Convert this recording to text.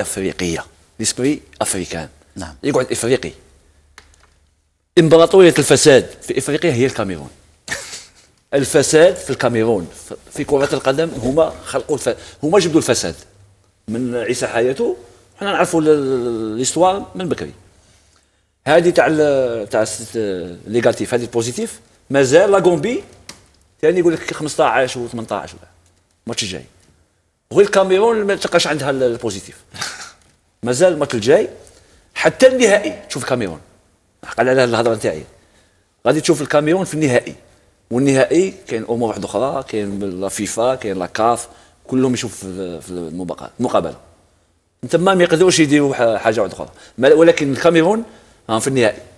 افريقيه الاسبري افريكان نعم يقعد افريقي امبراطوريه الفساد في افريقيا هي الكاميرون الفساد في الكاميرون في كرة القدم هما خلقوا الف... هما جبدوا الفساد من عيسى حياته حنا نعرفوا ليستوار من بكري هذه تاع تاع ليغاتيف هذه البوزيتيف مازال لا كومبي ثاني يقول لك 15 و18 الماتش الجاي غير الكاميرون ما تلقاش عندها البوزيتيف مازال الماتش الجاي حتى النهائي تشوف الكاميرون عقل على الهضره نتاعي غادي تشوف الكاميرون في النهائي والنهائي كاين امور واحده اخرى كاين لا فيفا كاين لا كاف كلهم يشوف في المقابله تما ما يقدروش يديروا حاجه واحده اخرى ولكن الكاميرون في النهائي